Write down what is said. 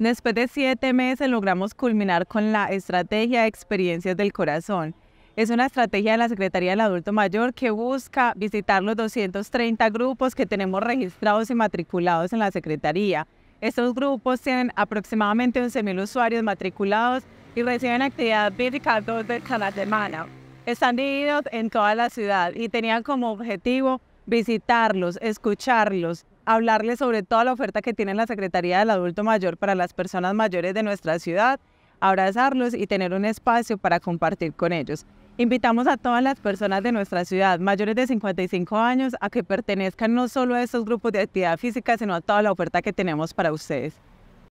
Después de siete meses logramos culminar con la estrategia Experiencias del Corazón. Es una estrategia de la Secretaría del Adulto Mayor que busca visitar los 230 grupos que tenemos registrados y matriculados en la Secretaría. Estos grupos tienen aproximadamente 11.000 usuarios matriculados y reciben actividad bíblica dos veces cada semana. Están divididos en toda la ciudad y tenían como objetivo visitarlos, escucharlos, hablarles sobre toda la oferta que tiene la Secretaría del Adulto Mayor para las personas mayores de nuestra ciudad, abrazarlos y tener un espacio para compartir con ellos. Invitamos a todas las personas de nuestra ciudad mayores de 55 años a que pertenezcan no solo a estos grupos de actividad física, sino a toda la oferta que tenemos para ustedes.